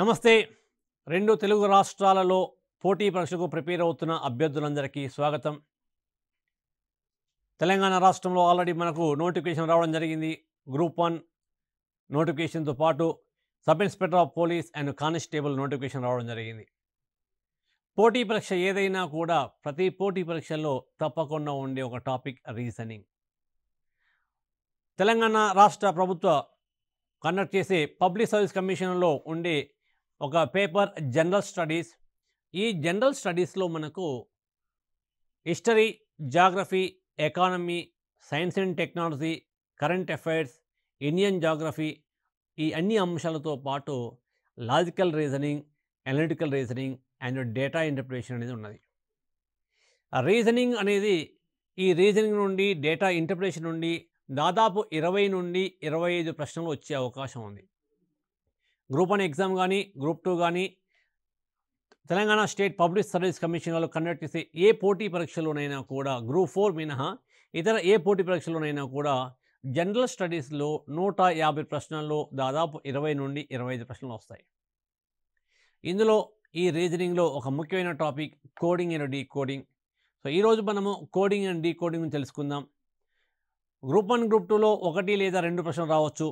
నమస్తే రెండు తెలుగు రాష్ట్రాలలో పోటీ పరీక్షకు ప్రిపేర్ అవుతున్న అభ్యర్థులందరికీ స్వాగతం తెలంగాణ రాష్ట్రంలో ఆల్రెడీ మనకు నోటిఫికేషన్ రావడం జరిగింది గ్రూప్ వన్ నోటిఫికేషన్తో పాటు sub inspector of police and constable notification రావడం జరిగింది పోటీ పరీక్ష ఏదైనా కూడా ప్రతి పోటీ పరీక్షల్లో తప్పకుండా ఉండే ఒక టాపిక్ రీజనింగ్ తెలంగాణ రాష్ట్ర ప్రభుత్వ కండక్ట్ చేసే పబ్లిక్ సర్వీస్ కమిషన్లో ఉండే ఒక పేపర్ జనరల్ స్టడీస్ ఈ జనరల్ స్టడీస్లో మనకు history geography economy science and technology current affairs Indian geography ఈ అన్ని అంశాలతో పాటు logical reasoning analytical reasoning and data interpretation అనేది ఉన్నది రీజనింగ్ అనేది ఈ రీజనింగ్ నుండి డేటా ఇంటర్ప్రిటేషన్ నుండి దాదాపు ఇరవై నుండి ఇరవై ఐదు ప్రశ్నలు వచ్చే అవకాశం ఉంది గ్రూప్ వన్ ఎగ్జామ్ కానీ గ్రూప్ టూ కానీ Telangana state public service commission వాళ్ళు కండక్ట్ చేసే ఏ పోటీ పరీక్షలోనైనా కూడా గ్రూప్ ఫోర్ మినహా ఇతర ఏ పోటీ పరీక్షలోనైనా కూడా జనరల్ స్టడీస్లో నూట యాభై ప్రశ్నల్లో దాదాపు ఇరవై నుండి ఇరవై ఐదు ప్రశ్నలు వస్తాయి ఇందులో ఈ రీజనింగ్లో ఒక ముఖ్యమైన topic coding and decoding so ఈరోజు మనము కోడింగ్ అండ్ డీ కోడింగ్ తెలుసుకుందాం గ్రూప్ వన్ గ్రూప్ టూలో ఒకటి లేదా రెండు ప్రశ్నలు రావచ్చు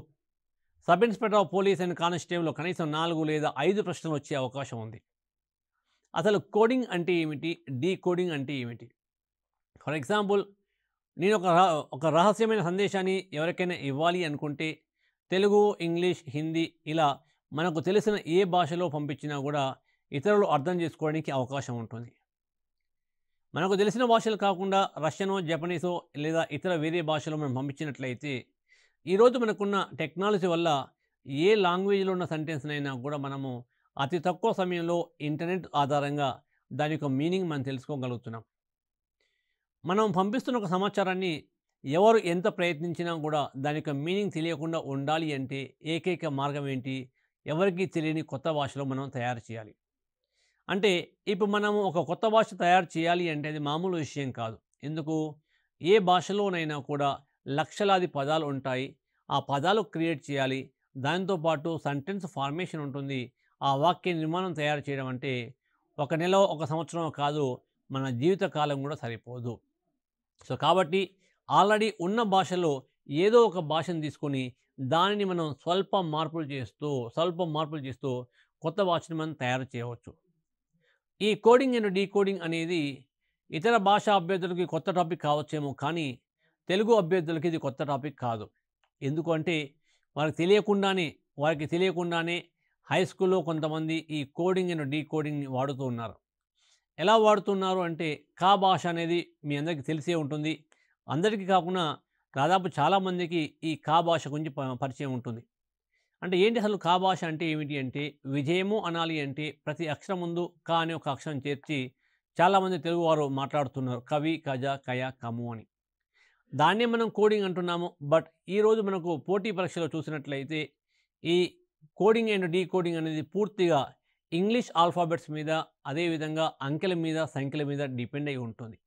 sub inspector of police and constable కనీసం నాలుగు లేదా ఐదు ప్రశ్నలు వచ్చే అవకాశం ఉంది అసలు కోడింగ్ అంటే ఏమిటి డీ కోడింగ్ అంటే ఏమిటి ఫర్ ఎగ్జాంపుల్ నేను ఒక ఒక రహస్యమైన సందేశాన్ని ఎవరికైనా ఇవ్వాలి అనుకుంటే తెలుగు ఇంగ్లీష్ హిందీ ఇలా మనకు తెలిసిన ఏ భాషలో పంపించినా కూడా ఇతరులు అర్థం చేసుకోవడానికి అవకాశం ఉంటుంది మనకు తెలిసిన భాషలు కాకుండా రష్యనో జపనీసో లేదా ఇతర వేరే భాషలో మనం పంపించినట్లయితే ఈరోజు మనకున్న టెక్నాలజీ వల్ల ఏ లాంగ్వేజ్లో ఉన్న అయినా కూడా మనము అతి తక్కువ సమయంలో ఇంటర్నెట్ ఆధారంగా దాని యొక్క మీనింగ్ మనం తెలుసుకోగలుగుతున్నాం మనం పంపిస్తున్న ఒక సమాచారాన్ని ఎవరు ఎంత ప్రయత్నించినా కూడా దాని యొక్క మీనింగ్ తెలియకుండా ఉండాలి అంటే ఏకైక మార్గం ఏంటి ఎవరికి తెలియని కొత్త భాషలో మనం తయారు చేయాలి అంటే ఇప్పుడు మనము ఒక కొత్త భాష తయారు చేయాలి అంటే అది మామూలు విషయం కాదు ఎందుకు ఏ భాషలోనైనా కూడా లక్షలాది పదాలు ఉంటాయి ఆ పదాలు క్రియేట్ చేయాలి దాంతోపాటు సెంటెన్స్ ఫార్మేషన్ ఉంటుంది ఆ వాక్య నిర్మాణం తయారు చేయడం అంటే ఒక నెల ఒక సంవత్సరం కాదు మన జీవితకాలం కూడా సరిపోదు సో కాబట్టి ఆల్రెడీ ఉన్న భాషలో ఏదో ఒక భాషను తీసుకొని దానిని మనం స్వల్ప మార్పులు చేస్తూ స్వల్ప మార్పులు చేస్తూ కొత్త భాషను మనం తయారు చేయవచ్చు ఈ కోడింగ్ అండ్ డీకోడింగ్ అనేది ఇతర భాషా అభ్యర్థులకి కొత్త టాపిక్ కావచ్చేమో కానీ తెలుగు అభ్యర్థులకి ఇది కొత్త టాపిక్ కాదు ఎందుకంటే వారికి తెలియకుండానే వారికి తెలియకుండానే హై స్కూల్లో కొంతమంది ఈ కోడింగ్ అండ్ డీ కోడింగ్ని వాడుతూ ఉన్నారు ఎలా వాడుతున్నారు అంటే కా భాష అనేది మీ అందరికీ తెలిసే ఉంటుంది అందరికీ కాకుండా దాదాపు చాలామందికి ఈ కా భాష గురించి పరిచయం ఉంటుంది అంటే ఏంటి అసలు కా భాష అంటే ఏమిటి అంటే విజయము అనాలి అంటే ప్రతి అక్షరం ముందు కా అనే ఒక అక్షరం చేర్చి చాలామంది తెలుగువారు మాట్లాడుతున్నారు కవి కజ కయ కము అని దాన్నే మనం కోడింగ్ అంటున్నాము బట్ ఈరోజు మనకు పోటీ పరీక్షలో చూసినట్లయితే ఈ కోడింగ్ అండ్ డీ కోడింగ్ అనేది పూర్తిగా ఇంగ్లీష్ ఆల్ఫాబెట్స్ మీద అదేవిధంగా అంకెల మీద సంఖ్యల మీద డిపెండ్ అయి ఉంటుంది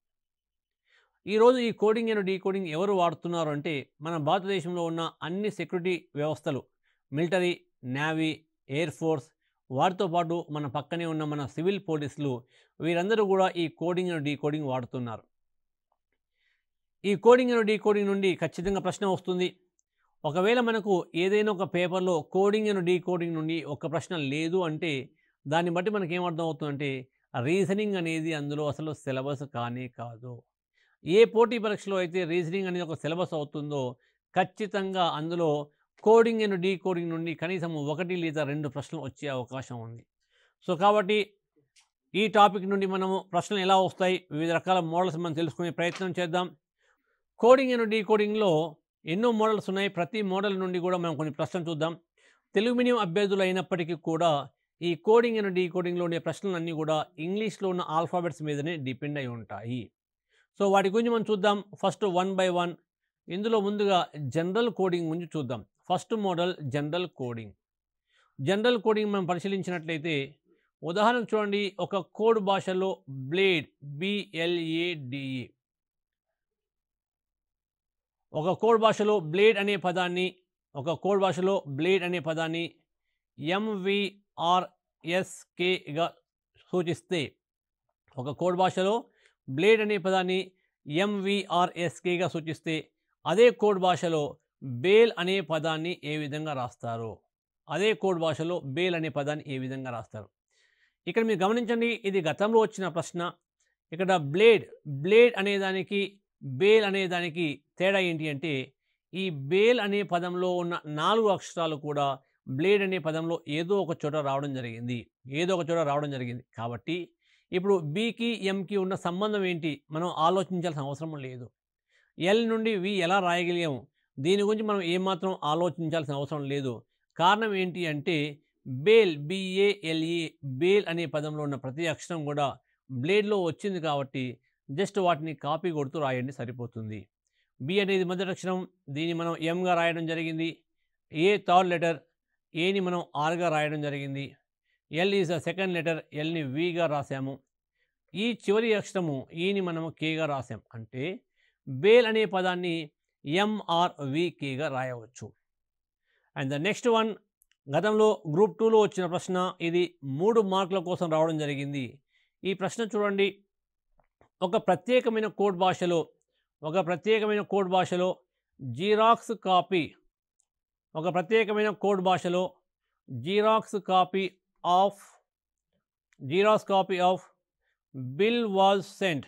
ఈరోజు ఈ కోడింగ్ అండ్ డీ కోడింగ్ ఎవరు వాడుతున్నారు అంటే మన భారతదేశంలో ఉన్న అన్ని సెక్యూరిటీ వ్యవస్థలు మిలిటరీ నేవీ ఎయిర్ ఫోర్స్ వాటితో పాటు మన పక్కనే ఉన్న మన సివిల్ పోలీసులు వీరందరూ కూడా ఈ కోడింగ్ అండ్ డీ వాడుతున్నారు ఈ కోడింగ్ అండ్ డీకోడింగ్ నుండి ఖచ్చితంగా ప్రశ్న వస్తుంది ఒకవేళ మనకు ఏదైనా ఒక పేపర్లో కోడింగ్ అండ్ డీకోడింగ్ నుండి ఒక ప్రశ్న లేదు అంటే దాన్ని బట్టి మనకి ఏమర్థం అవుతుందంటే రీజనింగ్ అనేది అందులో అసలు సిలబస్ కానే కాదు ఏ పోటీ పరీక్షలో అయితే రీజనింగ్ అనేది ఒక సిలబస్ అవుతుందో ఖచ్చితంగా అందులో కోడింగ్ అండ్ డీకోడింగ్ నుండి కనీసం ఒకటి లేదా రెండు ప్రశ్నలు వచ్చే అవకాశం ఉంది సో కాబట్టి ఈ టాపిక్ నుండి మనము ప్రశ్నలు ఎలా వస్తాయి వివిధ రకాల మోడల్స్ మనం తెలుసుకునే ప్రయత్నం చేద్దాం కోడింగ్ అండ్ డీకోడింగ్లో ఎన్నో మోడల్స్ ఉన్నాయి ప్రతి మోడల్ నుండి కూడా మనం కొన్ని ప్రశ్నలు చూద్దాం తెలుగు మీడియం అభ్యర్థులు అయినప్పటికీ కూడా ఈ కోడింగ్ అండ్ డీకోడింగ్లో ఉండే ప్రశ్నలన్నీ కూడా ఇంగ్లీష్లో ఉన్న ఆల్ఫాబెట్స్ మీదనే డిపెండ్ అయి ఉంటాయి సో వాటి గురించి మనం చూద్దాం ఫస్ట్ వన్ బై వన్ ఇందులో ముందుగా జనరల్ కోడింగ్ గురించి చూద్దాం first model general coding general coding మనం పరిశీలించినట్లయితే ఉదాహరణ చూడండి ఒక కోడ్ భాషలో బ్లేడ్ బిఎల్ఏడిఈ ఒక కోడ్ భాషలో బ్లేడ్ అనే పదాన్ని ఒక కోడ్ భాషలో బ్లేడ్ అనే పదాన్ని ఎంవిఆర్ఎస్కేగా సూచిస్తే ఒక కోడ్ భాషలో బ్లేడ్ అనే పదాన్ని ఎంవిఆర్ఎస్కేగా సూచిస్తే అదే కోడ్ భాషలో బేల్ అనే పదాన్ని ఏ విధంగా రాస్తారు అదే కోడ్ భాషలో బేల్ అనే పదాన్ని ఏ విధంగా రాస్తారు ఇక్కడ మీరు గమనించండి ఇది గతంలో వచ్చిన ప్రశ్న ఇక్కడ బ్లేడ్ బ్లేడ్ అనేదానికి బేల్ అనేదానికి తేడా ఏంటి అంటే ఈ బేల్ అనే పదంలో ఉన్న నాలుగు అక్షరాలు కూడా బ్లేడ్ అనే పదంలో ఏదో ఒక చోట రావడం జరిగింది ఏదో ఒక చోట రావడం జరిగింది కాబట్టి ఇప్పుడు బికి ఎంకి ఉన్న సంబంధం ఏంటి మనం ఆలోచించాల్సిన అవసరం లేదు ఎల్ నుండి వి ఎలా రాయగలిగాము దీని గురించి మనం ఏమాత్రం ఆలోచించాల్సిన అవసరం లేదు కారణం ఏంటి అంటే బేల్ బిఏఎల్ఈ బేల్ అనే పదంలో ఉన్న ప్రతి అక్షరం కూడా బ్లేడ్లో వచ్చింది కాబట్టి జస్ట్ వాటిని కాపీ కొడుతూ రాయండి సరిపోతుంది బి అనేది మొదటి అక్షరం దీన్ని మనం ఎంగా రాయడం జరిగింది ఏ థర్డ్ లెటర్ ఏని మనం ఆర్గా రాయడం జరిగింది L is the second letter ఎల్ని విగా రాశాము ఈ చివరి అక్షరము ఈని e మనము కేగా రాసాం అంటే బేల్ అనే పదాన్ని ఎంఆర్ వికేగా రాయవచ్చు అండ్ ద నెక్స్ట్ వన్ గతంలో గ్రూప్ టూలో వచ్చిన ప్రశ్న ఇది మూడు మార్కుల కోసం రావడం జరిగింది ఈ ప్రశ్న చూడండి ఒక ప్రత్యేకమైన కోడ్ భాషలో ఒక ప్రత్యేకమైన కోడ్ భాషలో జీరాక్స్ కాపీ ఒక ప్రత్యేకమైన కోడ్ భాషలో xerox copy of xerox copy of bill was sent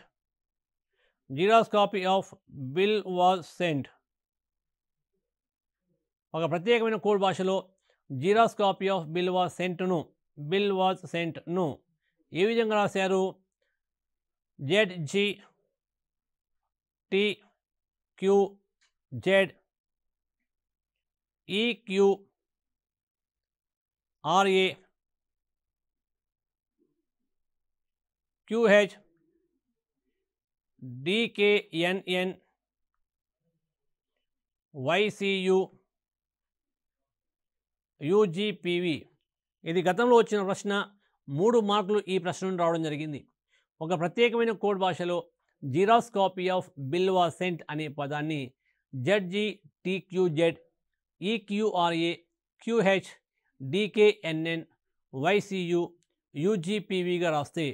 xerox copy of bill was sent ఒక ప్రత్యేకమైన కోడ్ భాషలో xerox copy of bill was సెంట్ను బిల్ వాజ్ సెంట్ను ఏ విధంగా రాశారు జెడ్జీ T Q Z E Q R A Q H D K N N Y C U U G P V ఇది గతంలో వచ్చిన ప్రశ్న మూడు మార్కులు ఈ ప్రశ్న రావడం జరిగింది ఒక ప్రత్యేకమైన కోడ్ భాషలో జిరాక్స్ కాపీ ఆఫ్ సెంట్ అనే పదాన్ని జడ్జి టీక్యూజెడ్ ఈక్యూఆర్ఏ క్యూహెచ్ డికేఎన్ఎన్ వైసీయు యూజీపీవీగా రాస్తే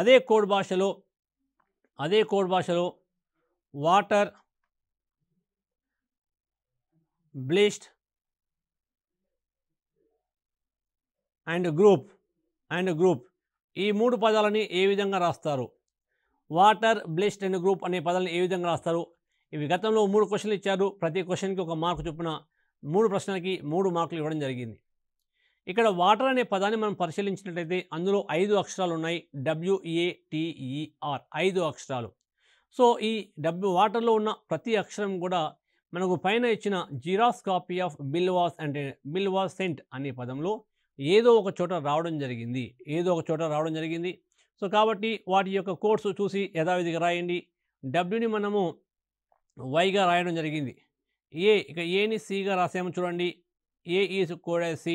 అదే కోడ్ భాషలో అదే కోడ్ భాషలో water blist and group and group ఈ మూడు పదాలని ఏ విధంగా రాస్తారు వాటర్ బ్లెస్డ్ అండ్ గ్రూప్ అనే పదాలను ఏ విధంగా రాస్తారు ఇవి గతంలో మూడు క్వశ్చన్లు ఇచ్చారు ప్రతి క్వశ్చన్కి ఒక మార్కు చొప్పున మూడు ప్రశ్నలకి మూడు మార్కులు ఇవ్వడం జరిగింది ఇక్కడ వాటర్ అనే పదాన్ని మనం పరిశీలించినట్లయితే అందులో ఐదు అక్షరాలు ఉన్నాయి డబ్ల్యూఏటిఈఆర్ e ఐదు అక్షరాలు సో ఈ డబ్ల్యూ వాటర్లో ఉన్న ప్రతి అక్షరం కూడా మనకు పైన ఇచ్చిన జిరాస్ కాపీ ఆఫ్ బిల్వాస్ అంటే బిల్వాస్ సెంట్ అనే పదంలో ఏదో ఒక చోట రావడం జరిగింది ఏదో ఒక చోట రావడం జరిగింది సో కాబట్టి వాటి యొక్క కోడ్స్ చూసి యథావిధిగా రాయండి డబ్ల్యూని మనము వైగా రాయడం జరిగింది ఏ ఇక ఏని సిగా రాసాము చూడండి ఏ ఈజ్ కోడ్ సి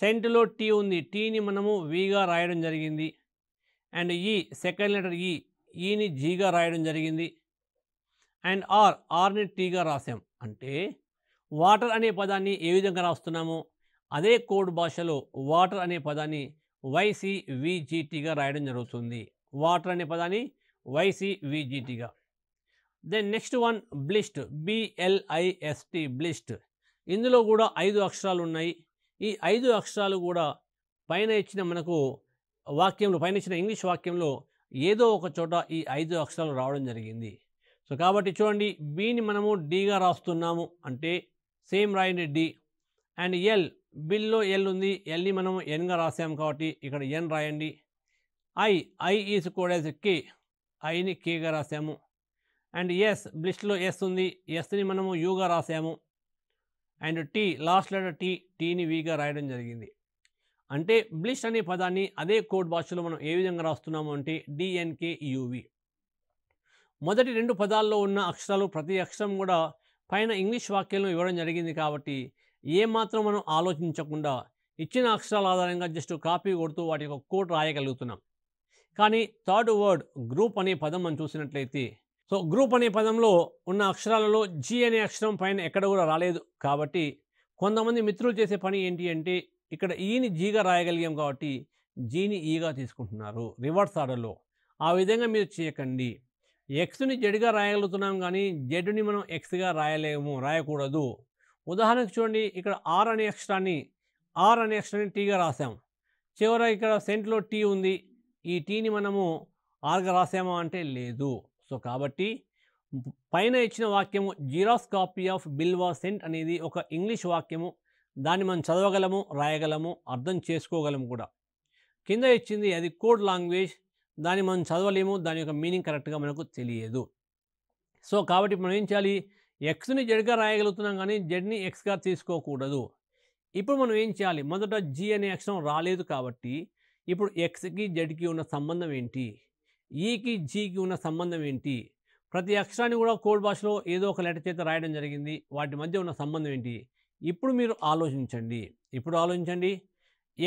సెంట్లో టీ ఉంది టీని మనము విగా రాయడం జరిగింది అండ్ ఈ సెకండ్ లెటర్ ఈ ఈని జీగా రాయడం జరిగింది అండ్ ఆర్ ఆర్ని టీగా రాసాం అంటే వాటర్ అనే పదాన్ని ఏ విధంగా రాస్తున్నామో అదే కోడ్ భాషలో వాటర్ అనే పదాన్ని వైసీవీజీటీగా రాయడం జరుగుతుంది వాటర్ అనే పదాన్ని వైసీవీజీటీగా then next one blist B L I S T blist ఇందులో కూడా ఐదు అక్షరాలు ఉన్నాయి ఈ ఐదు అక్షరాలు కూడా పైన ఇచ్చిన మనకు వాక్యంలో పైన ఇచ్చిన ఇంగ్లీష్ వాక్యంలో ఏదో ఒక చోట ఈ ఐదు అక్షరాలు రావడం జరిగింది సో కాబట్టి చూడండి బీని మనము డీగా రాస్తున్నాము అంటే సేమ్ రాయండి డి అండ్ ఎల్ బిల్లో ఎల్ ఉంది ఎల్ని మనం ఎన్గా రాసాం కాబట్టి ఇక్కడ ఎన్ రాయండి I I is coded as K ఐని కేగా రాసాము అండ్ ఎస్ బ్లిస్ట్లో ఎస్ ఉంది ఎస్ని మనము యూగా రాసాము and T last letter T టీని వీగా రాయడం జరిగింది అంటే బ్లిష్ అనే పదాన్ని అదే కోడ్ భాషలో మనం ఏ విధంగా రాస్తున్నాము అంటే డిఎన్కే యూవి మొదటి రెండు పదాల్లో ఉన్న అక్షరాలు ప్రతి అక్షరం కూడా పైన ఇంగ్లీష్ వాక్యాలను ఇవ్వడం జరిగింది కాబట్టి ఏమాత్రం మనం ఆలోచించకుండా ఇచ్చిన అక్షరాల ఆధారంగా జస్ట్ కాపీ కొడుతూ వాటి యొక్క కోట్ రాయగలుగుతున్నాం కానీ థర్డ్ వర్డ్ గ్రూప్ అనే పదం మనం చూసినట్లయితే సో గ్రూప్ అనే పదంలో ఉన్న అక్షరాలలో జీ అనే అక్షరం పైన ఎక్కడ కూడా రాలేదు కాబట్టి కొంతమంది మిత్రులు చేసే పని ఏంటి అంటే ఇక్కడ ఈని జీగా రాయగలిగాం కాబట్టి జీని ఈగా తీసుకుంటున్నారు రివర్స్ ఆర్డర్లో ఆ విధంగా మీరు చేయకండి ఎక్స్ని జెడ్గా రాయగలుగుతున్నాం కానీ జెడ్ని మనం ఎక్స్గా రాయలేము రాయకూడదు ఉదాహరణకు చూడండి ఇక్కడ ఆర్ అనే అక్షరాన్ని ఆర్ అనే అక్షరాన్ని టీగా రాసాం చివర ఇక్కడ సెంట్లో టీ ఉంది ఈ టీని మనము ఆర్గా రాసామా అంటే లేదు సో కాబట్టి పైన ఇచ్చిన వాక్యము xerox copy of bill was sent అనేది ఒక ఇంగ్లీష్ వాక్యము దాన్ని మనం చదవగలము రాయగలము అర్థం చేసుకోగలము కూడా కింద ఇచ్చింది అది కోడ్ లాంగ్వేజ్ దాన్ని మనం చదవలేము దాని యొక్క మీనింగ్ కరెక్ట్గా మనకు తెలియదు సో కాబట్టి మనం ఏం చేయాలి ఎక్స్ని జెడ్గా రాయగలుగుతున్నాం కానీ జెడ్ని ఎక్స్గా తీసుకోకూడదు ఇప్పుడు మనం ఏం చేయాలి మొదట జీ అనే అక్షరం రాలేదు కాబట్టి ఇప్పుడు ఎక్స్కి జెడ్కి ఉన్న సంబంధం ఏంటి ఈకి e జీకి ఉన్న సంబంధం ఏంటి ప్రతి అక్షరాన్ని కూడా కోడ్ భాషలో ఏదో ఒక లెటర్ చేత రాయడం జరిగింది వాటి మధ్య ఉన్న సంబంధం ఏంటి ఇప్పుడు మీరు ఆలోచించండి ఇప్పుడు ఆలోచించండి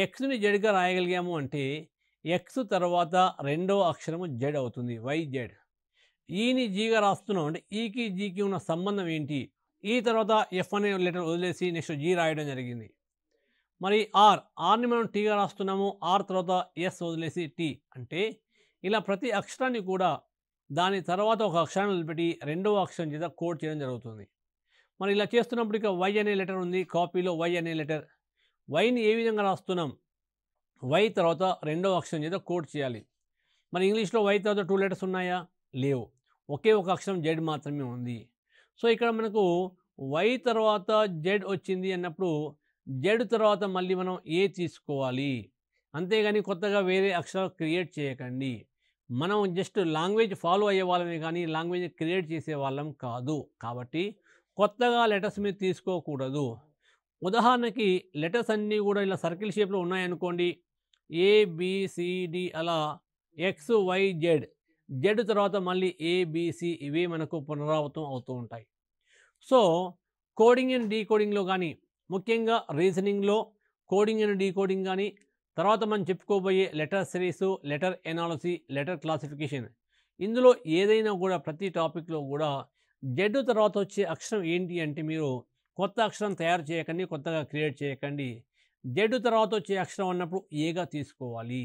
ఎక్స్ని జెడ్గా రాయగలిగాము అంటే ఎక్స్ తర్వాత రెండవ అక్షరము జెడ్ అవుతుంది వై జెడ్ ఈని జీగా రాస్తున్నాం అంటే ఈకి జీకి ఉన్న సంబంధం ఏంటి ఈ తర్వాత ఎఫ్ అనే లెటర్ వదిలేసి నెక్స్ట్ జీ రాయడం జరిగింది మరి ఆర్ ఆర్ని మనం టీగా రాస్తున్నాము ఆర్ తర్వాత ఎస్ వదిలేసి టీ అంటే ఇలా ప్రతి అక్షరాన్ని కూడా దాని తర్వాత ఒక అక్షరాన్ని వదిలిపెట్టి రెండవ అక్షరం చేత కోడ్ చేయడం జరుగుతుంది మరి ఇలా చేస్తున్నప్పుడు ఇక వై అనే లెటర్ ఉంది కాపీలో వై అనే లెటర్ వైని ఏ విధంగా రాస్తున్నాం వై తర్వాత రెండవ అక్షరం చేత కోడ్ చేయాలి మరి ఇంగ్లీష్లో వై తర్వాత టూ లెటర్స్ ఉన్నాయా లేవు ఒకే ఒక అక్షరం జెడ్ మాత్రమే ఉంది సో ఇక్కడ మనకు వై తర్వాత జెడ్ వచ్చింది అన్నప్పుడు జెడ్ తర్వాత మళ్ళీ మనం ఏ తీసుకోవాలి అంతేగాని కొత్తగా వేరే అక్షరాలు క్రియేట్ చేయకండి మనం జస్ట్ లాంగ్వేజ్ ఫాలో అయ్యే వాళ్ళమే కానీ లాంగ్వేజ్ క్రియేట్ చేసే వాళ్ళం కాదు కాబట్టి కొత్తగా లెటర్స్ మీద తీసుకోకూడదు ఉదాహరణకి లెటర్స్ అన్నీ కూడా ఇలా సర్కిల్ షేప్లో ఉన్నాయనుకోండి ఏబిసిడి అలా ఎక్స్ వై జెడ్ జెడ్ తర్వాత మళ్ళీ ఏబిసి ఇవి మనకు పునరావృతం అవుతూ ఉంటాయి సో కోడింగ్ అండ్ డీకోడింగ్లో కానీ ముఖ్యంగా రీజనింగ్లో కోడింగ్ అండ్ డీకోడింగ్ కానీ తర్వాత మనం చెప్పుకోబోయే letter series letter analogy letter classification ఇందులో ఏదైనా కూడా ప్రతి టాపిక్లో కూడా జెడ్ తర్వాత వచ్చే అక్షరం ఏంటి అంటే మీరు కొత్త అక్షరం తయారు చేయకండి కొత్తగా క్రియేట్ చేయకండి జెడ్ తర్వాత వచ్చే అక్షరం అన్నప్పుడు ఏగా తీసుకోవాలి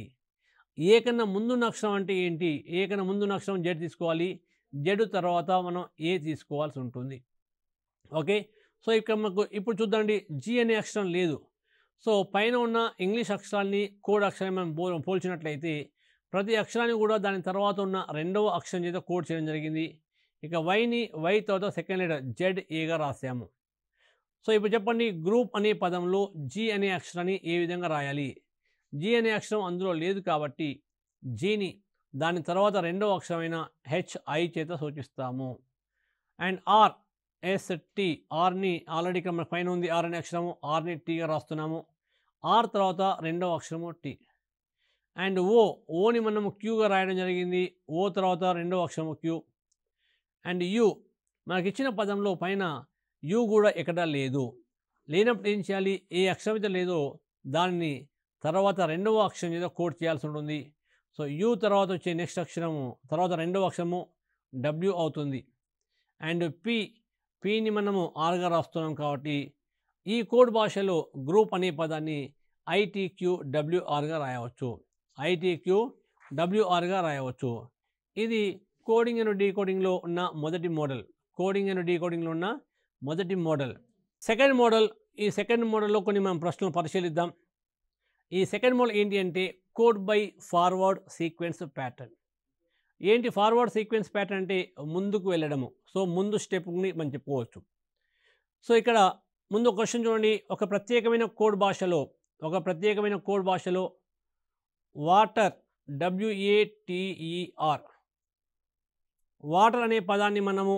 ఏ కన్నా ముందు అక్షరం అంటే ఏంటి ఏ కన్నా ముందు అక్షరం జెడ్ తీసుకోవాలి జెడ్ తర్వాత మనం ఏ తీసుకోవాల్సి ఉంటుంది ఓకే సో ఇక్కడ మాకు ఇప్పుడు చూద్దండి జి అనే అక్షరం లేదు సో పైన ఉన్న ఇంగ్లీష్ అక్షరాన్ని కోడ్ అక్షరాన్ని మనం పో పోల్చినట్లయితే ప్రతి అక్షరాన్ని కూడా దాని తర్వాత ఉన్న రెండవ అక్షరం చేత కోడ్ చేయడం జరిగింది ఇక వైని వై తర్వాత సెకండ్ లెటర్ జెడ్ ఏగా రాసాము సో ఇప్పుడు చెప్పండి గ్రూప్ అనే పదంలో జి అనే అక్షరాన్ని ఏ విధంగా రాయాలి జి అనే అక్షరం అందులో లేదు కాబట్టి జీని దాని తర్వాత రెండవ అక్షరమైన హెచ్ఐ చేత సూచిస్తాము అండ్ ఆర్ ఎస్ టీ ఆర్ని ఆల్రెడీ ఇక్కడ మన పైన ఉంది ఆర్ అనే అక్షరము ఆర్ని టీగా రాస్తున్నాము ఆర్ తర్వాత రెండవ అక్షరము టీ అండ్ ఓ ఓని మనము క్యూగా రాయడం జరిగింది ఓ తర్వాత రెండవ అక్షరము క్యూ అండ్ యు మనకిచ్చిన పదంలో పైన యు కూడా ఎక్కడా లేదు లేనప్పుడు ఏం చేయాలి ఏ అక్షరం అయితే లేదో దాన్ని తర్వాత రెండవ అక్షరం ఏదో కోడ్ చేయాల్సి ఉంటుంది సో యూ తర్వాత వచ్చే నెక్స్ట్ అక్షరము తర్వాత రెండవ అక్షరము డబ్ల్యూ అవుతుంది అండ్ పి పిని మనము ఆర్గా రాస్తున్నాం కాబట్టి ఈ కోడ్ భాషలో గ్రూప్ అనే పదాన్ని ఐటీక్యూ డబ్ల్యూఆర్గా రాయవచ్చు ఐటీక్యూ డబ్ల్యూఆర్గా రాయవచ్చు ఇది కోడింగ్ అండ్ డీకోడింగ్లో ఉన్న మొదటి మోడల్ కోడింగ్ అండ్ డీకోడింగ్లో ఉన్న మొదటి మోడల్ సెకండ్ మోడల్ ఈ సెకండ్ మోడల్లో కొన్ని మనం ప్రశ్నలు పరిశీలిద్దాం ఈ సెకండ్ మోడల్ ఏంటి అంటే code by forward sequence pattern ఏంటి ఫార్వర్డ్ సీక్వెన్స్ ప్యాటర్న్ అంటే ముందుకు వెళ్ళడము సో ముందు స్టెప్ని మనం చెప్పుకోవచ్చు సో ఇక్కడ ముందు క్వశ్చన్ చూడండి ఒక ప్రత్యేకమైన కోడ్ భాషలో ఒక ప్రత్యేకమైన కోడ్ భాషలో వాటర్ డబ్ల్యూఏటిఈఆర్ e వాటర్ అనే పదాన్ని మనము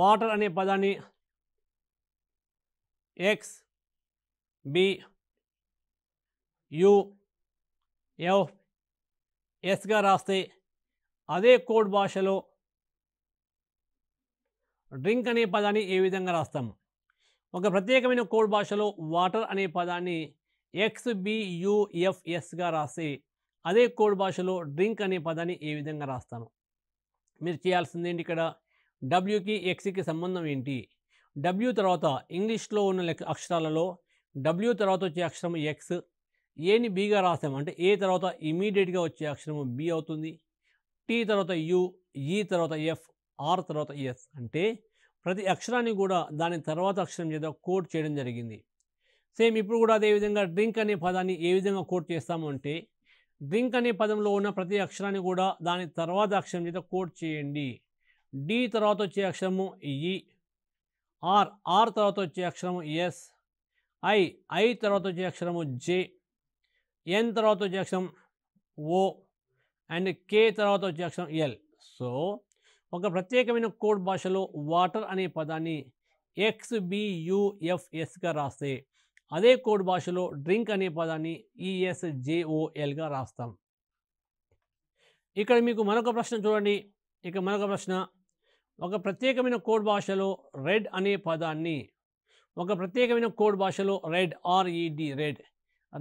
వాటర్ అనే పదాన్ని ఎక్స్ బి యుఎఫ్ఎస్గా ఎఫ్ ఎస్గా రాస్తే అదే కోడ్ భాషలో డ్రింక్ అనే పదాన్ని ఏ విధంగా రాస్తాము ఒక ప్రత్యేకమైన కోడ్ భాషలో వాటర్ అనే పదాన్ని ఎక్స్బియుఎఫ్ఎస్గా రాస్తే అదే కోడ్ భాషలో డ్రింక్ అనే పదాన్ని ఏ విధంగా రాస్తాము మీరు చేయాల్సింది ఏంటి ఇక్కడ డబ్ల్యూకి ఎక్స్కి సంబంధం ఏంటి డబ్ల్యూ తర్వాత ఇంగ్లీష్లో ఉన్న అక్షరాలలో డబ్ల్యూ తర్వాత వచ్చే అక్షరం ఎక్స్ ఏని బీగా అంటే ఏ తర్వాత ఇమీడియట్గా వచ్చే అక్షరము బి అవుతుంది టీ తర్వాత యు ఈ తర్వాత ఎఫ్ ఆర్ తర్వాత ఎస్ అంటే ప్రతి అక్షరాన్ని కూడా దాని తర్వాత అక్షరం చేత కోట్ చేయడం జరిగింది సేమ్ ఇప్పుడు కూడా అదేవిధంగా డ్రింక్ అనే పదాన్ని ఏ విధంగా కోట్ చేస్తాము అంటే డ్రింక్ అనే పదంలో ఉన్న ప్రతి అక్షరాన్ని కూడా దాని తర్వాత అక్షరం చేత కోట్ చేయండి డి తర్వాత వచ్చే అక్షరము ఈ ఆర్ ఆర్ తర్వాత వచ్చే అక్షరము ఎస్ ఐ ఐ తర్వాత వచ్చే అక్షరము జే ఎన్ తర్వాత అక్షరం ఓ అండ్ కే తర్వాత అక్షరం ఎల్ సో ఒక ప్రత్యేకమైన కోడ్ భాషలో వాటర్ అనే పదాన్ని ఎక్స్బియుఎఫ్ఎస్గా రాస్తే అదే కోడ్ భాషలో డ్రింక్ అనే పదాన్ని ఈఎస్జేఓఎల్గా e, రాస్తాం ఇక్కడ మీకు మరొక ప్రశ్న చూడండి ఇక మరొక ప్రశ్న ఒక ప్రత్యేకమైన కోడ్ భాషలో రెడ్ అనే పదాన్ని ఒక ప్రత్యేకమైన కోడ్ భాషలో red R E D e, red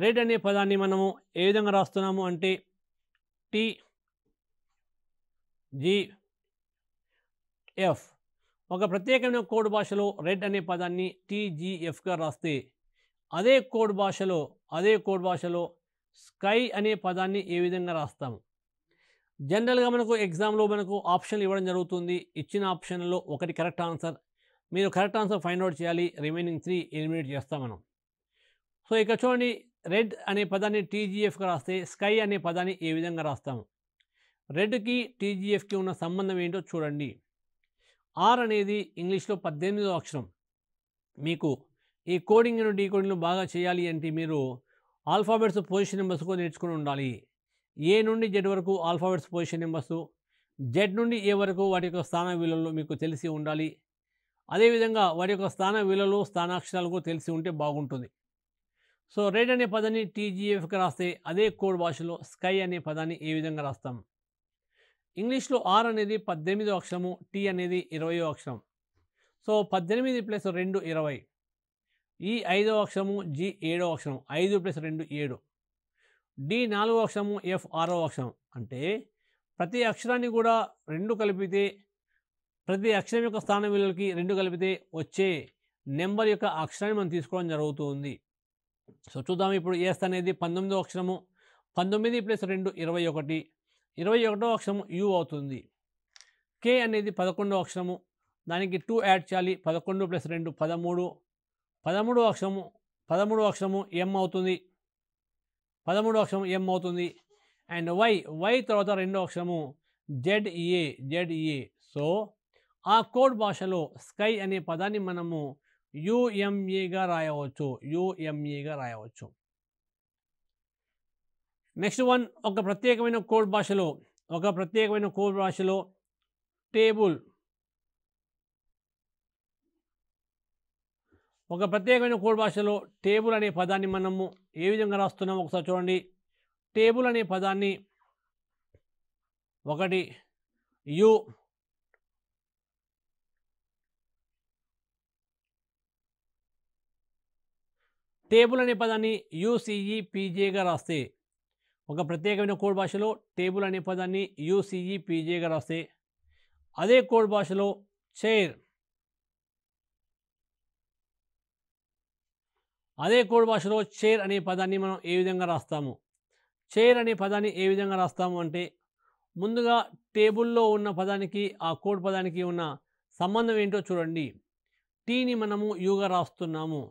rate అనే పదాన్ని మనము ఏ విధంగా రాస్తున్నాము అంటే టీ జీ ఎఫ్ ఒక ప్రత్యేకమైన కోడ్ భాషలో రెడ్ అనే పదాన్ని టీజీఎఫ్గా రాస్తే అదే కోడ్ భాషలో అదే కోడ్ భాషలో స్కై అనే పదాన్ని ఏ విధంగా రాస్తాము జనరల్గా మనకు ఎగ్జామ్లో మనకు ఆప్షన్లు ఇవ్వడం జరుగుతుంది ఇచ్చిన ఆప్షన్లో ఒకటి కరెక్ట్ ఆన్సర్ మీరు కరెక్ట్ ఆన్సర్ ఫైండ్ అవుట్ చేయాలి రిమైనింగ్ త్రీ ఎలిమినేట్ చేస్తాం మనం సో ఇక చూడండి రెడ్ అనే పదాన్ని టీజీఎఫ్గా రాస్తే స్కై అనే పదాన్ని ఏ విధంగా రాస్తాము రెడ్కి టీజీఎఫ్కి ఉన్న సంబంధం ఏంటో చూడండి ఆర్ అనేది ఇంగ్లీష్లో పద్దెనిమిదో అక్షరం మీకు ఈ కోడింగ్ను డీకోడింగ్ను బాగా చేయాలి అంటే మీరు ఆల్ఫాబెట్స్ పొజిషన్ నెంబర్స్ కూడా నేర్చుకుని ఉండాలి ఏ నుండి జెడ్ వరకు ఆల్ఫాబెట్స్ పొజిషన్ నెంబర్స్ జెడ్ నుండి ఏ వరకు వాటి యొక్క స్థాన విలువలు మీకు తెలిసి ఉండాలి అదేవిధంగా వాటి యొక్క స్థాన విలువలు స్థానాక్షరాలు కూడా తెలిసి ఉంటే బాగుంటుంది సో రెడ్ అనే పదాన్ని టీజీఎఫ్కి రాస్తే అదే కోడ్ భాషలో స్కై అనే పదాన్ని ఏ విధంగా రాస్తాం ఇంగ్లీష్లో ఆర్ అనేది పద్దెనిమిదో అక్షరము టీ అనేది ఇరవయో అక్షరం సో పద్దెనిమిది ప్లస్ రెండు ఇరవై ఈ ఐదో అక్షరము జి ఏడో అక్షరం ఐదు ప్లస్ రెండు ఏడు డి నాలుగో అక్షరము ఎఫ్ ఆరో అక్షరం అంటే ప్రతి అక్షరాన్ని కూడా రెండు కలిపితే ప్రతి అక్షరం యొక్క స్థానం విలువలకి రెండు కలిపితే వచ్చే నెంబర్ యొక్క అక్షరాన్ని మనం తీసుకోవడం జరుగుతుంది సో చూద్దాం ఇప్పుడు ఎస్ అనేది పంతొమ్మిదో అక్షరము పంతొమ్మిది ప్లస్ రెండు ఇరవై ఒకటి ఇరవై ఒకటో అక్షరము యు అవుతుంది కే అనేది పదకొండో అక్షరము దానికి టూ యాడ్ చేయాలి పదకొండు ప్లస్ రెండు పదమూడు పదమూడు అక్షరము పదమూడు అక్షరము ఎం అవుతుంది పదమూడు అక్షరం ఎం అవుతుంది అండ్ వై వై తర్వాత రెండో అక్షరము జెడ్ ఏ సో ఆ కోడ్ భాషలో స్కై అనే పదాన్ని మనము యుఎంఈగా రాయవచ్చు యుఎంఈగా రాయవచ్చు నెక్స్ట్ వన్ ఒక ప్రత్యేకమైన కోడ్ భాషలో ఒక ప్రత్యేకమైన కోడ్ భాషలో టేబుల్ ఒక ప్రత్యేకమైన కోడ్ భాషలో టేబుల్ అనే పదాన్ని మనము ఏ విధంగా రాస్తున్నాం ఒకసారి చూడండి టేబుల్ అనే పదాన్ని ఒకటి యు టేబుల్ అనే పదాన్ని యూసీఈ పీజేగా రాస్తే ఒక ప్రత్యేకమైన కోడ్ భాషలో టేబుల్ అనే పదాన్ని యూసీఈ పీజేగా రాస్తే అదే కోడ్ భాషలో చైర్ అదే కోడ్ భాషలో చైర్ అనే పదాన్ని మనం ఏ విధంగా రాస్తాము చైర్ అనే పదాన్ని ఏ విధంగా రాస్తాము అంటే ముందుగా టేబుల్లో ఉన్న పదానికి ఆ కోడ్ పదానికి ఉన్న సంబంధం ఏంటో చూడండి టీని మనము యూగా రాస్తున్నాము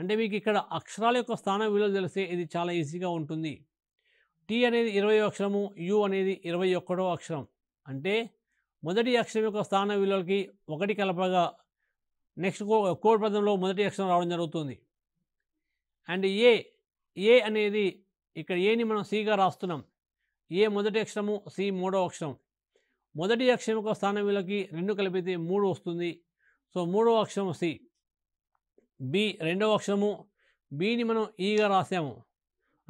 అంటే మీకు ఇక్కడ అక్షరాల యొక్క స్థానం విలువ తెలిస్తే ఇది చాలా ఈజీగా ఉంటుంది టీ అనేది ఇరవై అక్షరము యు అనేది ఇరవై ఒక్కడో అక్షరం అంటే మొదటి అక్షరం యొక్క స్థాన విలువలకి ఒకటి కలపగా నెక్స్ట్ కోడ్ పదంలో మొదటి అక్షరం రావడం జరుగుతుంది అండ్ ఏ ఏ అనేది ఇక్కడ ఏని మనం సిగా రాస్తున్నాం ఏ మొదటి అక్షరము సి మూడో అక్షరం మొదటి అక్షరం యొక్క స్థానం విలువకి రెండు కలిపితే మూడు వస్తుంది సో మూడో అక్షరం సి బి రెండవ అక్షరము బిని మనం ఈగా e రాసాము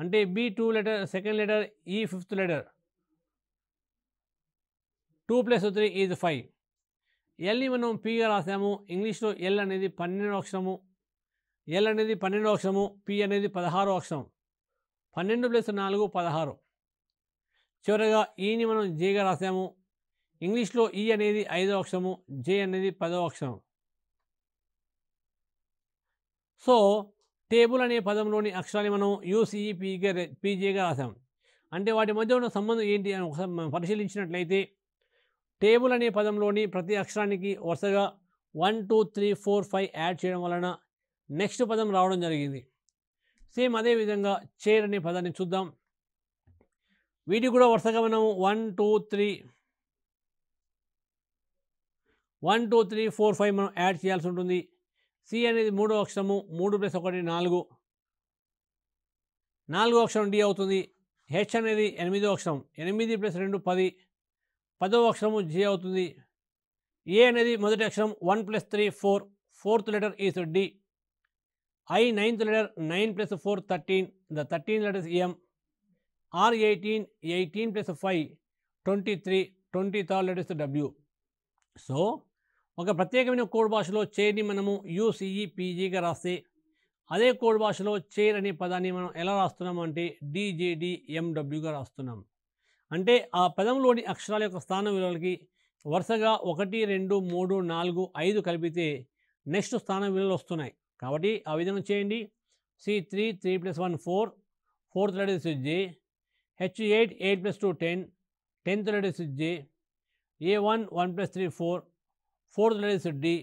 అంటే B two letter second letter E fifth letter two plus three is five ఎల్ని మనం పిగా రాసాము ఇంగ్లీష్లో ఎల్ అనేది పన్నెండు అక్షరము ఎల్ అనేది పన్నెండు అక్షరము పి అనేది పదహారో అక్షరం పన్నెండు ప్లస్ నాలుగు పదహారు చివరిగా ఈని e మనం జేగా రాసాము ఇంగ్లీష్లో ఈ e అనేది ఐదో అక్షరము జే అనేది పదో అక్షరం సో టేబుల్ అనే పదంలోని అక్షరాన్ని మనం యూసీఈ పీజీగా రాసాం అంటే వాటి మధ్య ఉన్న సంబంధం ఏంటి అని ఒకసారి మనం పరిశీలించినట్లయితే టేబుల్ అనే పదంలోని ప్రతి అక్షరానికి వరుసగా one two three four five add చేయడం వలన నెక్స్ట్ పదం రావడం జరిగింది సేమ్ అదేవిధంగా చైర్ అనే పదాన్ని చూద్దాం వీటికి కూడా వరుసగా మనం one two three one two three four five మనం యాడ్ చేయాల్సి ఉంటుంది సి అనేది మూడో అక్షరము మూడు ప్లస్ ఒకటి నాలుగు నాలుగో అక్షరం డి అవుతుంది హెచ్ అనేది ఎనిమిదో అక్షరం ఎనిమిది ప్లస్ రెండు పది పదో అక్షరము జి అవుతుంది ఏ అనేది మొదటి అక్షరం one plus three four fourth letter is D I ninth letter nine plus four thirteen the thirteen letters M R eighteen eighteen plus five twenty three twenty third letters W so ఒక ప్రత్యేకమైన code భాషలో చైర్ని మనము యూసీఈ పీజీగా రాస్తే అదే code భాషలో chair అనే పదాన్ని మనం ఎలా రాస్తున్నాం అంటే డీజేడిఎండబ్ల్యూగా రాస్తున్నాం అంటే ఆ పదంలోని అక్షరాల యొక్క స్థాన విలువలకి వరుసగా ఒకటి రెండు మూడు నాలుగు ఐదు కలిపితే నెక్స్ట్ స్థానం విలువలు వస్తున్నాయి కాబట్టి ఆ విధంగా చేయండి C three three plus one four fourth letter is J H eight eight plus two ten tenth letter is J A one one plus three four fourth letter is D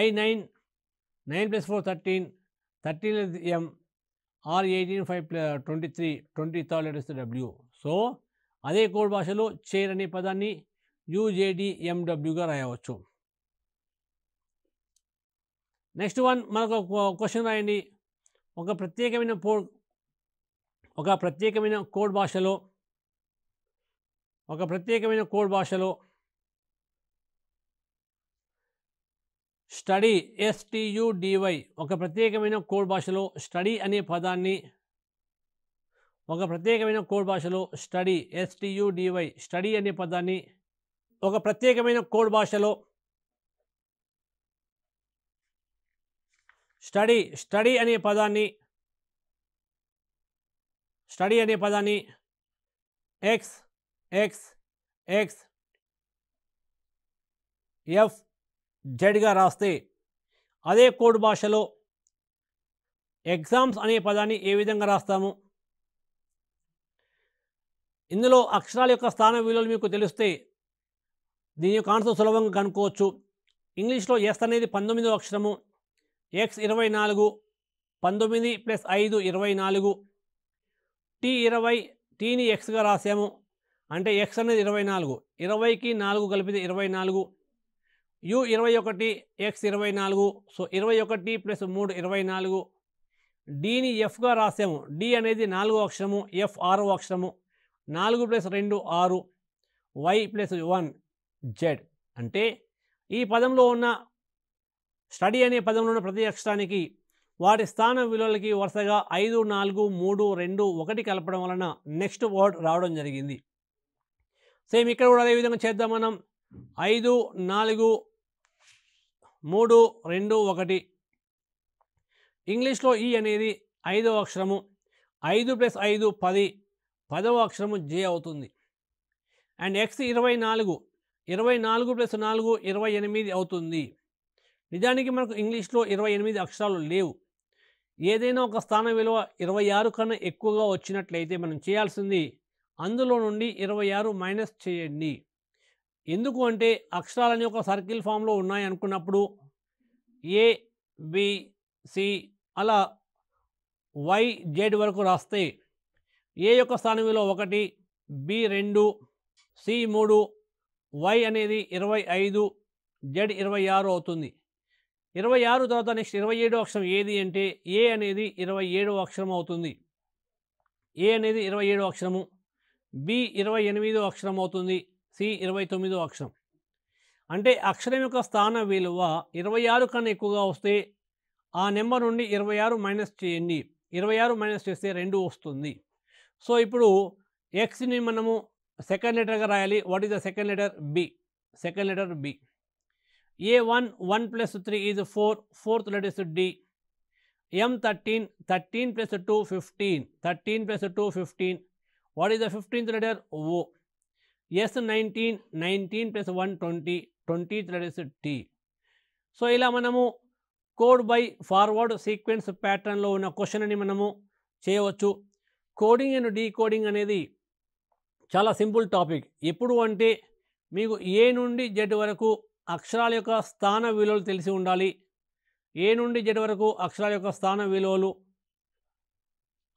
I nine nine plus four thirteen thirteen letter M R eighteen five plus twenty three twenty third letter is W so అదే code భాషలో chair అనే పదాన్ని యూజేడిఎండబ్ల్యూగా రాయవచ్చు next one మనకు question రాయండి ఒక ప్రత్యేకమైన పో ఒక ప్రత్యేకమైన కోడ్ భాషలో ఒక ప్రత్యేకమైన కోడ్ భాషలో స్టడీ ఎస్టీయుడివై ఒక ప్రత్యేకమైన కోడ్ భాషలో స్టడీ అనే పదాన్ని ఒక ప్రత్యేకమైన కోడ్ భాషలో స్టడీ ఎస్టీయుడివై స్టడీ అనే పదాన్ని ఒక ప్రత్యేకమైన కోడ్ భాషలో స్టడీ స్టడీ అనే పదాన్ని స్టడీ అనే పదాన్ని ఎక్స్ ఎక్స్ ఎక్స్ ఎఫ్ జడ్గా రాస్తే అదే కోడ్ భాషలో ఎగ్జామ్స్ అనే పదాన్ని ఏ విధంగా రాస్తాము ఇందులో అక్షరాల యొక్క స్థాన విలువలు మీకు తెలిస్తే దీని యొక్క ఆన్సర్ సులభంగా కనుక్కోవచ్చు ఇంగ్లీష్లో ఎస్ అనేది పంతొమ్మిదో అక్షరము ఎక్స్ ఇరవై నాలుగు పంతొమ్మిది ప్లస్ ఐదు ఇరవై నాలుగు టీ ఇరవై టీని ఎక్స్గా రాసాము అంటే ఎక్స్ అనేది ఇరవై నాలుగు ఇరవైకి నాలుగు కలిపితే ఇరవై నాలుగు యు ఇరవై ఒకటి ఎక్స్ ఇరవై నాలుగు సో ఇరవై ఒకటి ప్లస్ మూడు ఇరవై నాలుగు డిని ఎఫ్గా రాసాము డి అనేది నాలుగో అక్షరము ఎఫ్ ఆరో అక్షరము నాలుగు ప్లస్ రెండు ఆరు వై ప్లస్ వన్ జెడ్ అంటే ఈ పదంలో ఉన్న స్టడీ అనే పదంలో ఉన్న ప్రతి అక్షరానికి వాటి స్థాన విలువలకి వరుసగా ఐదు నాలుగు మూడు రెండు ఒకటి కలపడం వలన నెక్స్ట్ వర్డ్ రావడం జరిగింది సేమ్ ఇక్కడ కూడా అదేవిధంగా చేద్దాం మనం ఐదు నాలుగు మూడు రెండు ఒకటి ఇంగ్లీష్లో ఈ అనేది ఐదవ అక్షరము ఐదు ప్లస్ ఐదు పది పదవ అక్షరము జే అవుతుంది అండ్ ఎక్స్ ఇరవై నాలుగు ఇరవై నాలుగు ప్లస్ నాలుగు ఇరవై ఎనిమిది అవుతుంది నిజానికి మనకు ఇంగ్లీష్లో ఇరవై ఎనిమిది అక్షరాలు లేవు ఏదైనా ఒక స్థాన విలువ ఇరవై ఆరు కన్నా ఎక్కువగా వచ్చినట్లయితే మనం చేయాల్సింది అందులో నుండి ఇరవై ఆరు మైనస్ చేయండి ఎందుకు అంటే అక్షరాలని ఒక సర్కిల్ ఫామ్లో ఉన్నాయి అనుకున్నప్పుడు ఏ బి అలా వై జెడ్ వరకు రాస్తే ఏ యొక్క స్థానం విలువ ఒకటి బి రెండు సి మూడు వై అనేది ఇరవై ఐదు జెడ్ ఇరవై ఆరు అవుతుంది ఇరవై ఆరు తర్వాత నెక్స్ట్ ఇరవై ఏడో అక్షరం ఏది అంటే ఏ అనేది ఇరవై ఏడో అక్షరం అవుతుంది ఏ అనేది ఇరవై ఏడో అక్షరము బి ఇరవై ఎనిమిదో అక్షరం అవుతుంది సి ఇరవై తొమ్మిదో అక్షరం అంటే అక్షరం యొక్క స్థాన విలువ ఇరవై ఆరు కన్నా ఎక్కువగా వస్తే ఆ నెంబర్ నుండి ఇరవై ఆరు మైనస్ చేయండి ఇరవై ఆరు మైనస్ చేస్తే రెండు వస్తుంది సో ఇప్పుడు ఎక్స్ని మనము సెకండ్ లెటర్గా రాయాలి what is the second letter B second letter B A one one plus three is four fourth letters D M thirteen thirteen plus two fifteen thirteen plus two fifteen what is the fifteenth letter O S nineteen nineteen plus one twenty twenty is T so ఇలా మనము code by forward sequence ప్యాటర్న్లో ఉన్న question అని మనము చేయవచ్చు coding and decoding అనేది చాలా simple topic ఎప్పుడు అంటే మీకు ఏ నుండి జెడ్ వరకు అక్షరాల యొక్క స్థాన విలువలు తెలిసి ఉండాలి ఏ నుండి జెడ్ వరకు అక్షరాల యొక్క స్థాన విలువలు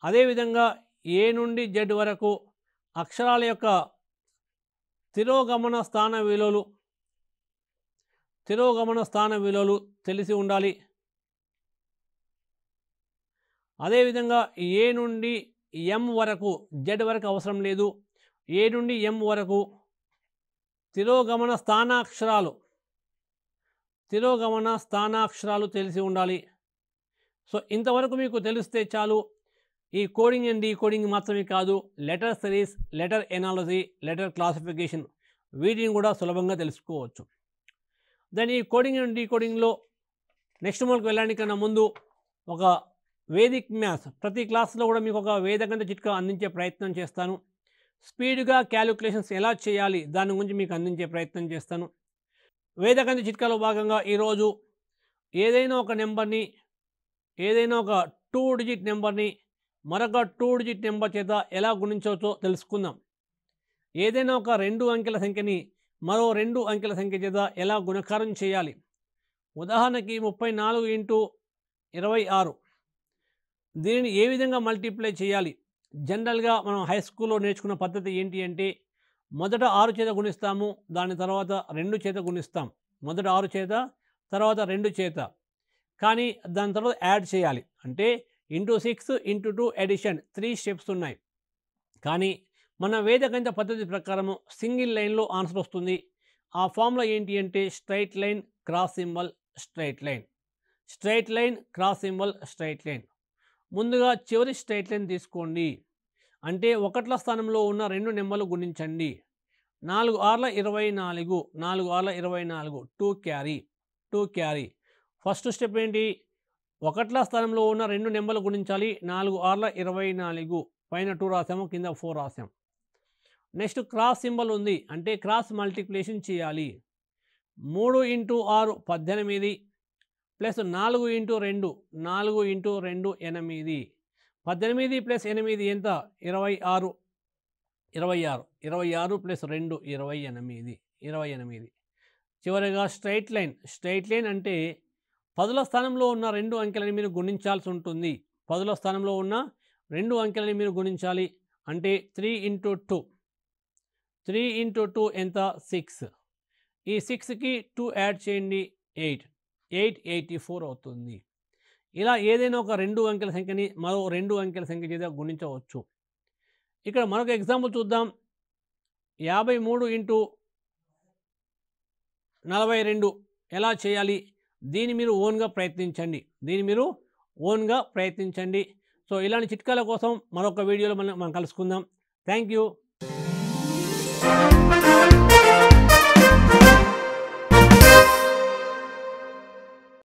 అదేవిధంగా ఏ నుండి జెడ్ వరకు అక్షరాల యొక్క తిరోగమన స్థాన విలువలు తిరోగమన స్థాన విలువలు తెలిసి ఉండాలి అదేవిధంగా ఏ నుండి ఎం వరకు జెడ్ వరకు అవసరం లేదు ఏ నుండి ఎం వరకు తిరోగమన స్థానాక్షరాలు తిరోగమన స్థానాక్షరాలు తెలిసి ఉండాలి సో ఇంతవరకు మీకు తెలిస్తే చాలు ఈ కోడింగ్ అండ్ ఈ కోడింగ్ మాత్రమే కాదు letter series letter analogy letter classification వీటిని కూడా సులభంగా తెలుసుకోవచ్చు దాని ఈ కోడింగ్ అండ్ ఈ కోడింగ్లో నెక్స్ట్ మనకు వెళ్ళడానికన్నా ముందు ఒక వేదిక్ మ్యాథ్స్ ప్రతి క్లాస్లో కూడా మీకు ఒక వేదకంత చిట్కా అందించే ప్రయత్నం చేస్తాను స్పీడ్గా క్యాలిక్యులేషన్స్ ఎలా చేయాలి దాని గురించి మీకు అందించే ప్రయత్నం చేస్తాను వేదకంత చిట్కాలో భాగంగా ఈరోజు ఏదైనా ఒక నెంబర్ని ఏదైనా ఒక టూ డిజిట్ నెంబర్ని మరొక టూ డిజిట్ నెంబర్ చేత ఎలా గుణించవచ్చో తెలుసుకుందాం ఏదైనా ఒక రెండు అంకెల సంఖ్యని మరో రెండు అంకెల సంఖ్య చేత ఎలా గుణకారం చేయాలి ఉదాహరణకి ముప్పై నాలుగు ఇంటూ ఇరవై ఆరు దీనిని ఏ విధంగా మల్టిప్లై చేయాలి జనరల్గా మనం హై స్కూల్లో నేర్చుకున్న పద్ధతి ఏంటి అంటే మొదట ఆరు చేత గుణిస్తాము దాని తర్వాత రెండు చేత గుణిస్తాం మొదట ఆరు చేత తర్వాత రెండు చేత కానీ దాని తర్వాత యాడ్ చేయాలి అంటే into six into two addition three steps ఉన్నాయి కానీ మన వేదగణిత పద్ధతి ప్రకారము సింగిల్ లైన్లో ఆన్సర్ వస్తుంది ఆ ఫామ్లో ఏంటి అంటే straight line cross symbol straight line straight line cross symbol straight line ముందుగా చివరి స్ట్రైట్ లైన్ తీసుకోండి అంటే ఒకట్ల స్థానంలో ఉన్న రెండు నెంబర్లు గుణించండి నాలుగు ఆర్ల ఇరవై నాలుగు నాలుగు ఆర్ల ఇరవై నాలుగు two carry two carry first step ఏంటి ఒకట్ల స్థానంలో ఉన్న రెండు నెంబర్లు గుణించాలి నాలుగు ఆర్ల ఇరవై నాలుగు పైన టూ రాసాము కింద ఫోర్ రాసాం నెక్స్ట్ క్రాస్ సింబల్ ఉంది అంటే క్రాస్ మల్టిప్లికేషన్ చేయాలి మూడు ఇంటూ ఆరు పద్దెనిమిది ప్లస్ నాలుగు ఇంటూ రెండు నాలుగు ఇంటూ రెండు ఎనిమిది పద్దెనిమిది ప్లస్ ఎనిమిది ఎంత ఇరవై ఆరు ఇరవై ఆరు ఇరవై ఆరు ప్లస్ రెండు ఇరవై ఎనిమిది ఇరవై ఎనిమిది చివరిగా స్ట్రైట్ లైన్ స్ట్రైట్ లైన్ అంటే పదుల స్థానంలో ఉన్న రెండు అంకెలని మీరు గుణించాల్సి ఉంటుంది పదుల స్థానంలో ఉన్న రెండు అంకెలని మీరు గుణించాలి అంటే three into two three into two ఎంత సిక్స్ ఈ సిక్స్కి టూ యాడ్ చేయండి ఎయిట్ ఎయిట్ ఎయిటీ ఫోర్ అవుతుంది ఇలా ఏదైనా ఒక రెండు అంకెల సంఖ్యని మరో రెండు అంకెల సంఖ్య చేత గుణించవచ్చు ఇక్కడ మరొక ఎగ్జాంపుల్ చూద్దాం యాభై మూడు ఇంటూ నలభై రెండు ఎలా చేయాలి దీన్ని మీరు ఓన్గా ప్రయత్నించండి దీన్ని మీరు ఓన్గా ప్రయత్నించండి సో ఇలాంటి చిట్కాల కోసం మరొక వీడియోలో మనం మనం కలుసుకుందాం థ్యాంక్